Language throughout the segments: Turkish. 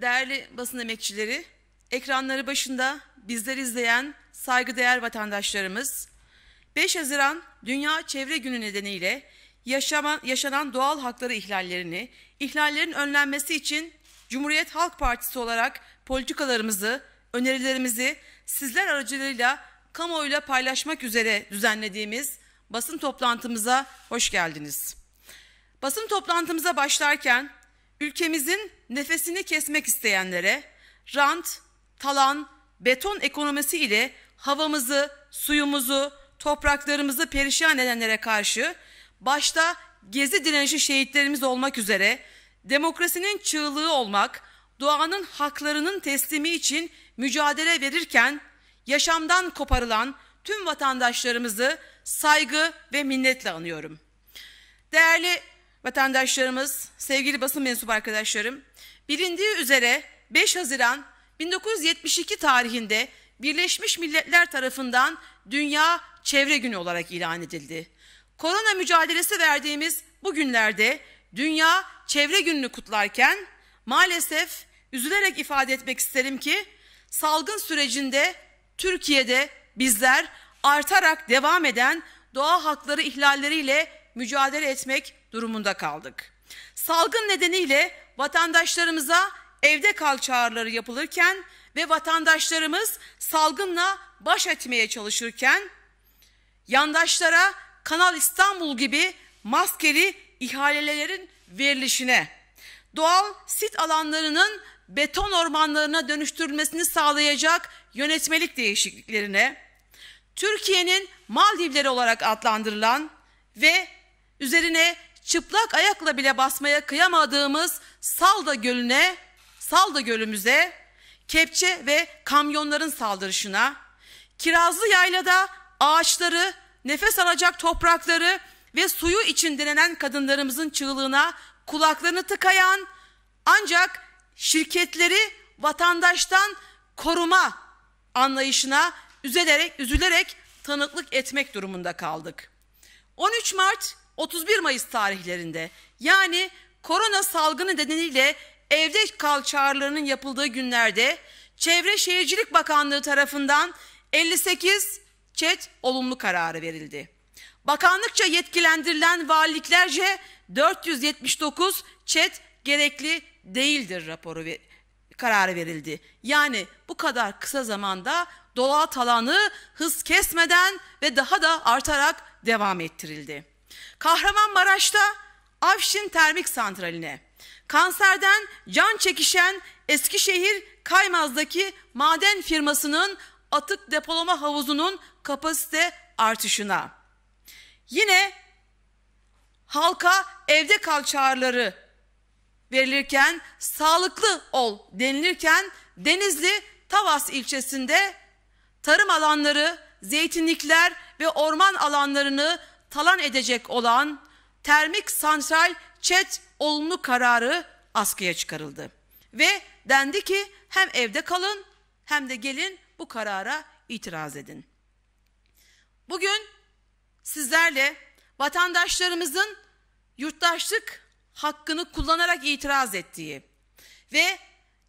değerli basın emekçileri, ekranları başında bizleri izleyen saygıdeğer vatandaşlarımız, 5 Haziran Dünya Çevre Günü nedeniyle yaşaman, yaşanan doğal hakları ihlallerini, ihlallerin önlenmesi için Cumhuriyet Halk Partisi olarak politikalarımızı, önerilerimizi sizler aracılığıyla kamuoyuyla paylaşmak üzere düzenlediğimiz basın toplantımıza hoş geldiniz. Basın toplantımıza başlarken ülkemizin nefesini kesmek isteyenlere rant, talan, beton ekonomisi ile havamızı, suyumuzu, topraklarımızı perişan edenlere karşı başta gezi direnişi şehitlerimiz olmak üzere demokrasinin çığlığı olmak, doğanın haklarının teslimi için mücadele verirken yaşamdan koparılan tüm vatandaşlarımızı saygı ve minnetle anıyorum. Değerli vatandaşlarımız, sevgili basın mensubu arkadaşlarım, bilindiği üzere 5 Haziran 1972 tarihinde Birleşmiş Milletler tarafından Dünya Çevre Günü olarak ilan edildi. Korona mücadelesi verdiğimiz bu günlerde Dünya Çevre Günü'nü kutlarken maalesef üzülerek ifade etmek isterim ki salgın sürecinde Türkiye'de bizler artarak devam eden doğa hakları ihlalleriyle mücadele etmek durumunda kaldık. Salgın nedeniyle vatandaşlarımıza evde kal çağrıları yapılırken ve vatandaşlarımız salgınla baş etmeye çalışırken yandaşlara Kanal İstanbul gibi maskeli ihalelerin verilişine, doğal sit alanlarının beton ormanlarına dönüştürülmesini sağlayacak yönetmelik değişikliklerine, Türkiye'nin Maldivleri olarak adlandırılan ve üzerine çıplak ayakla bile basmaya kıyamadığımız Salda Gölü'ne, Salda Gölü'müze, kepçe ve kamyonların saldırışına, Kirazlı Yayla'da ağaçları, nefes alacak toprakları ve suyu için direnen kadınlarımızın çığlığına kulaklarını tıkayan ancak şirketleri vatandaştan koruma anlayışına üzülerek üzülerek tanıklık etmek durumunda kaldık. 13 Mart 31 Mayıs tarihlerinde yani korona salgını nedeniyle evde kal çağrılarının yapıldığı günlerde Çevre Şehircilik Bakanlığı tarafından 58 çet olumlu kararı verildi. Bakanlıkça yetkilendirilen valiliklerce 479 çet gerekli değildir raporu ve kararı verildi. Yani bu kadar kısa zamanda doğa talanı hız kesmeden ve daha da artarak devam ettirildi. Kahramanmaraş'ta Afşin Termik Santrali'ne, kanserden can çekişen Eskişehir Kaymaz'daki maden firmasının atık depolama havuzunun kapasite artışına. Yine halka evde kal çağrıları verilirken sağlıklı ol denilirken Denizli Tavas ilçesinde tarım alanları, zeytinlikler ve orman alanlarını talan edecek olan termik santral çet olumlu kararı askıya çıkarıldı. Ve dendi ki hem evde kalın hem de gelin bu karara itiraz edin. Bugün sizlerle vatandaşlarımızın yurttaşlık hakkını kullanarak itiraz ettiği ve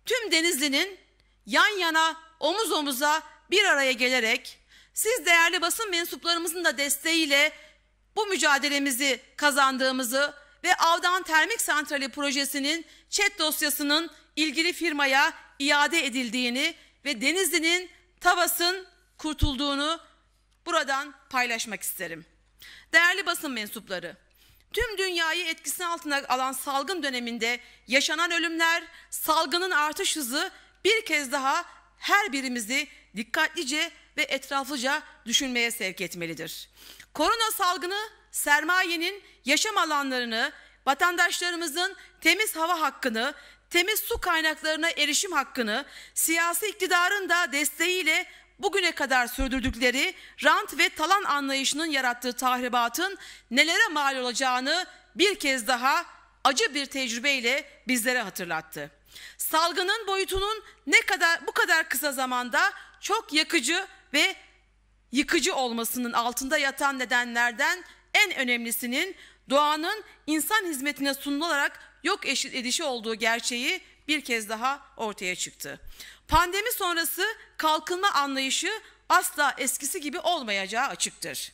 tüm Denizli'nin yan yana omuz omuza bir araya gelerek siz değerli basın mensuplarımızın da desteğiyle bu mücadelemizi kazandığımızı ve Avdan Termik Santrali projesinin çet dosyasının ilgili firmaya iade edildiğini ve Denizli'nin Tavas'ın kurtulduğunu buradan paylaşmak isterim. Değerli basın mensupları, tüm dünyayı etkisini altına alan salgın döneminde yaşanan ölümler, salgının artış hızı bir kez daha her birimizi dikkatlice ve etraflıca düşünmeye sevk etmelidir. Korona salgını sermayenin yaşam alanlarını, vatandaşlarımızın temiz hava hakkını, temiz su kaynaklarına erişim hakkını, siyasi iktidarın da desteğiyle bugüne kadar sürdürdükleri rant ve talan anlayışının yarattığı tahribatın nelere mal olacağını bir kez daha acı bir tecrübeyle bizlere hatırlattı. Salgının boyutunun ne kadar bu kadar kısa zamanda çok yakıcı ve yıkıcı olmasının altında yatan nedenlerden en önemlisinin doğanın insan hizmetine sunularak yok eşit edişi olduğu gerçeği bir kez daha ortaya çıktı. Pandemi sonrası kalkınma anlayışı asla eskisi gibi olmayacağı açıktır.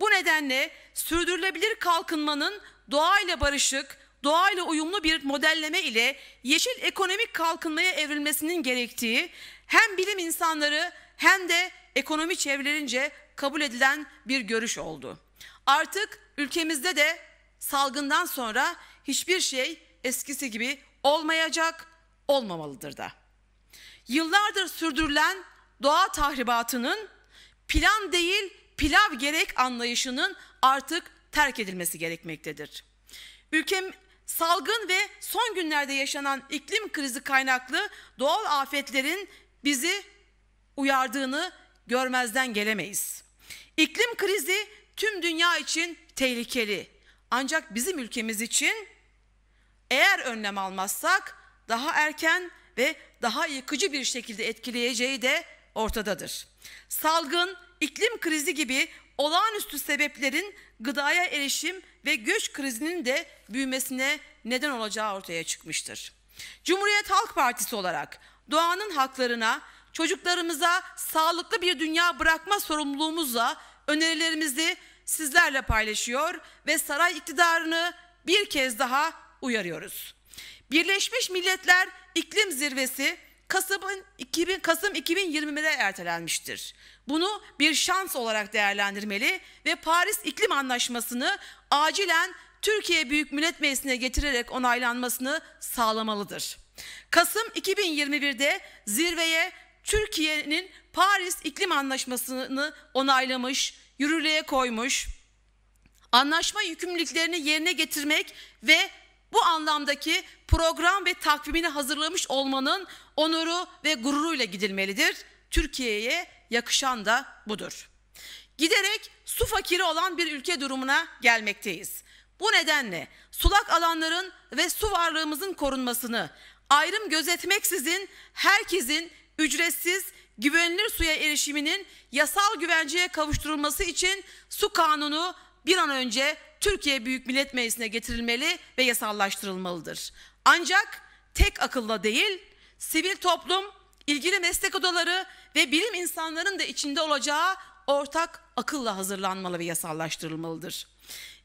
Bu nedenle sürdürülebilir kalkınmanın doğayla barışık, doğayla uyumlu bir modelleme ile yeşil ekonomik kalkınmaya evrilmesinin gerektiği hem bilim insanları hem de ekonomi çevrelerince kabul edilen bir görüş oldu. Artık ülkemizde de salgından sonra hiçbir şey eskisi gibi olmayacak, olmamalıdır da. Yıllardır sürdürülen doğa tahribatının plan değil pilav gerek anlayışının artık terk edilmesi gerekmektedir. Ülkem salgın ve son günlerde yaşanan iklim krizi kaynaklı doğal afetlerin bizi uyardığını görmezden gelemeyiz. İklim krizi tüm dünya için tehlikeli. Ancak bizim ülkemiz için eğer önlem almazsak daha erken ve daha yıkıcı bir şekilde etkileyeceği de ortadadır. Salgın, iklim krizi gibi olağanüstü sebeplerin gıdaya erişim ve göç krizinin de büyümesine neden olacağı ortaya çıkmıştır. Cumhuriyet Halk Partisi olarak doğanın haklarına çocuklarımıza sağlıklı bir dünya bırakma sorumluluğumuzla önerilerimizi sizlerle paylaşıyor ve saray iktidarını bir kez daha uyarıyoruz. Birleşmiş Milletler İklim Zirvesi Kasım'ın 2000, Kasım 2020'de ertelenmiştir. Bunu bir şans olarak değerlendirmeli ve Paris İklim Anlaşması'nı acilen Türkiye Büyük Millet Meclisi'ne getirerek onaylanmasını sağlamalıdır. Kasım 2021'de zirveye Türkiye'nin Paris İklim Anlaşması'nı onaylamış, yürürlüğe koymuş. Anlaşma yükümlülüklerini yerine getirmek ve bu anlamdaki program ve takvimini hazırlamış olmanın onuru ve gururuyla gidilmelidir. Türkiye'ye yakışan da budur. Giderek su fakiri olan bir ülke durumuna gelmekteyiz. Bu nedenle sulak alanların ve su varlığımızın korunmasını ayrım gözetmeksizin herkesin ücretsiz güvenilir suya erişiminin yasal güvenceye kavuşturulması için su kanunu bir an önce Türkiye Büyük Millet Meclisi'ne getirilmeli ve yasallaştırılmalıdır. Ancak tek akılla değil, sivil toplum, ilgili meslek odaları ve bilim insanlarının da içinde olacağı ortak akılla hazırlanmalı ve yasallaştırılmalıdır.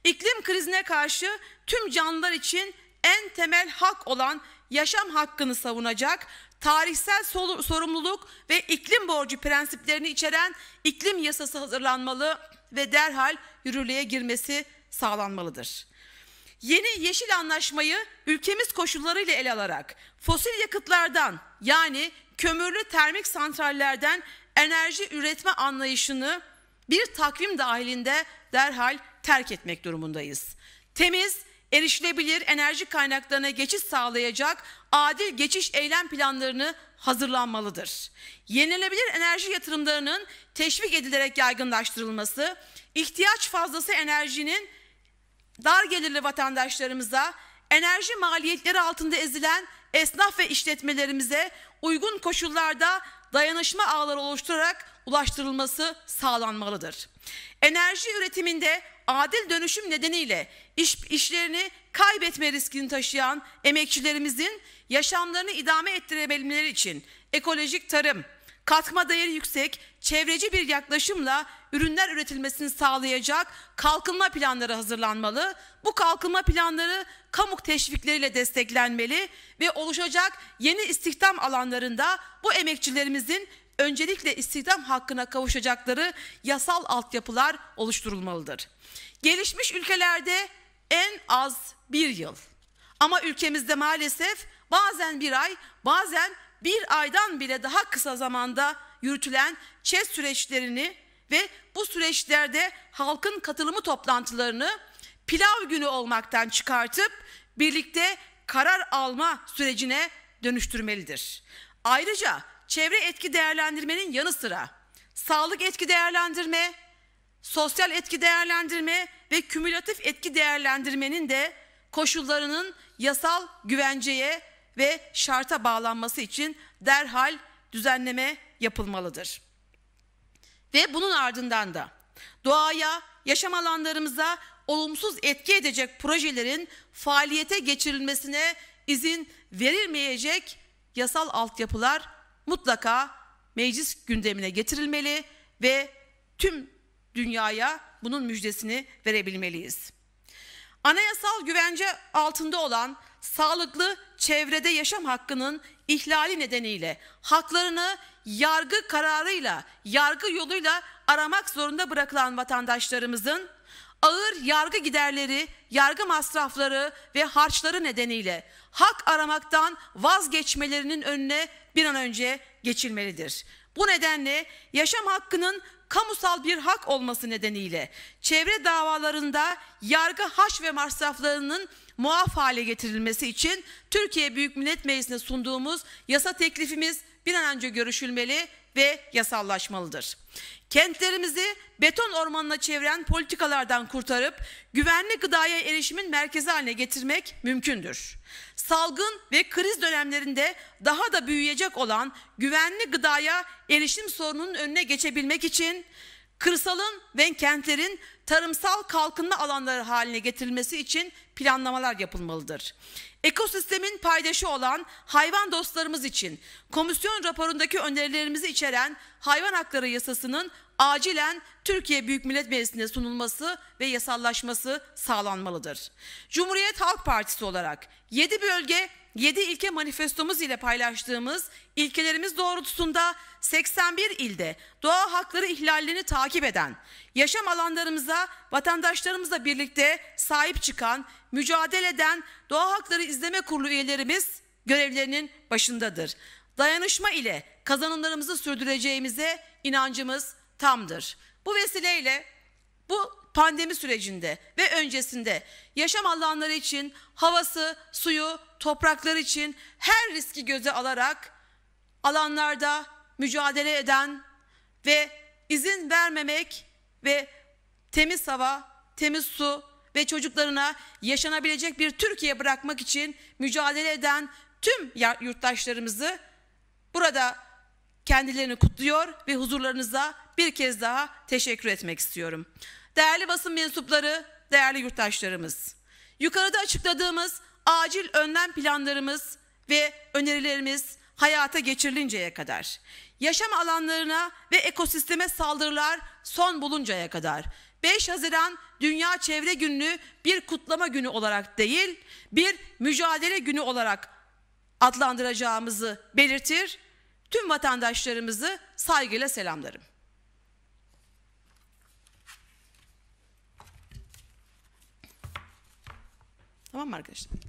İklim krizine karşı tüm canlılar için en temel hak olan yaşam hakkını savunacak, tarihsel sorumluluk ve iklim borcu prensiplerini içeren iklim yasası hazırlanmalı ve derhal yürürlüğe girmesi sağlanmalıdır. Yeni yeşil anlaşmayı ülkemiz koşullarıyla ele alarak fosil yakıtlardan yani kömürlü termik santrallerden enerji üretme anlayışını bir takvim dahilinde derhal terk etmek durumundayız. Temiz, erişilebilir enerji kaynaklarına geçiş sağlayacak adil geçiş eylem planlarını hazırlanmalıdır. Yenilebilir enerji yatırımlarının teşvik edilerek yaygınlaştırılması, ihtiyaç fazlası enerjinin dar gelirli vatandaşlarımıza, enerji maliyetleri altında ezilen esnaf ve işletmelerimize uygun koşullarda dayanışma ağları oluşturarak ulaştırılması sağlanmalıdır. Enerji üretiminde adil dönüşüm nedeniyle iş, işlerini kaybetme riskini taşıyan emekçilerimizin yaşamlarını idame ettirebilmeleri için ekolojik tarım, katma değeri yüksek, çevreci bir yaklaşımla ürünler üretilmesini sağlayacak kalkınma planları hazırlanmalı. Bu kalkınma planları kamu teşvikleriyle desteklenmeli ve oluşacak yeni istihdam alanlarında bu emekçilerimizin öncelikle istihdam hakkına kavuşacakları yasal altyapılar oluşturulmalıdır. Gelişmiş ülkelerde en az bir yıl ama ülkemizde maalesef bazen bir ay bazen bir aydan bile daha kısa zamanda yürütülen ÇES süreçlerini ve bu süreçlerde halkın katılımı toplantılarını pilav günü olmaktan çıkartıp birlikte karar alma sürecine dönüştürmelidir. Ayrıca çevre etki değerlendirmenin yanı sıra sağlık etki değerlendirme, sosyal etki değerlendirme ve kümülatif etki değerlendirmenin de koşullarının yasal güvenceye ve şarta bağlanması için derhal düzenleme yapılmalıdır. Ve bunun ardından da doğaya, yaşam alanlarımıza olumsuz etki edecek projelerin faaliyete geçirilmesine izin verilmeyecek yasal altyapılar mutlaka meclis gündemine getirilmeli ve tüm dünyaya bunun müjdesini verebilmeliyiz. Anayasal güvence altında olan sağlıklı çevrede yaşam hakkının ihlali nedeniyle haklarını yargı kararıyla, yargı yoluyla aramak zorunda bırakılan vatandaşlarımızın ağır yargı giderleri, yargı masrafları ve harçları nedeniyle hak aramaktan vazgeçmelerinin önüne bir an önce geçilmelidir. Bu nedenle yaşam hakkının kamusal bir hak olması nedeniyle çevre davalarında yargı haş ve masraflarının muaf hale getirilmesi için Türkiye Büyük Millet Meclisi'ne sunduğumuz yasa teklifimiz bir an önce görüşülmeli ve yasallaşmalıdır. Kentlerimizi beton ormanına çeviren politikalardan kurtarıp güvenli gıdaya erişimin merkezi haline getirmek mümkündür. Salgın ve kriz dönemlerinde daha da büyüyecek olan güvenli gıdaya erişim sorununun önüne geçebilmek için kırsalın ve kentlerin tarımsal kalkınma alanları haline getirilmesi için planlamalar yapılmalıdır. Ekosistemin paydaşı olan hayvan dostlarımız için komisyon raporundaki önerilerimizi içeren hayvan hakları yasasının acilen Türkiye Büyük Millet Meclisi'ne sunulması ve yasallaşması sağlanmalıdır. Cumhuriyet Halk Partisi olarak 7 bölge 7 ilke manifestomuz ile paylaştığımız ilkelerimiz doğrultusunda 81 ilde doğa hakları ihlallerini takip eden, yaşam alanlarımıza konuda vatandaşlarımızla birlikte sahip çıkan, mücadele eden Doğa Hakları İzleme Kurulu üyelerimiz görevlerinin başındadır. Dayanışma ile kazanımlarımızı sürdüreceğimize inancımız tamdır. Bu vesileyle bu pandemi sürecinde ve öncesinde yaşam alanları için havası, suyu, topraklar için her riski göze alarak alanlarda mücadele eden ve izin vermemek ve temiz hava, temiz su ve çocuklarına yaşanabilecek bir Türkiye bırakmak için mücadele eden tüm yurttaşlarımızı burada kendilerini kutluyor ve huzurlarınıza bir kez daha teşekkür etmek istiyorum. Değerli basın mensupları, değerli yurttaşlarımız. Yukarıda açıkladığımız acil önlem planlarımız ve önerilerimiz hayata geçirilinceye kadar, yaşam alanlarına ve ekosisteme saldırılar son buluncaya kadar 5 Haziran Dünya Çevre Günü bir kutlama günü olarak değil, bir mücadele günü olarak adlandıracağımızı belirtir. Tüm vatandaşlarımızı saygıyla selamlarım. Tamam mı arkadaşlar?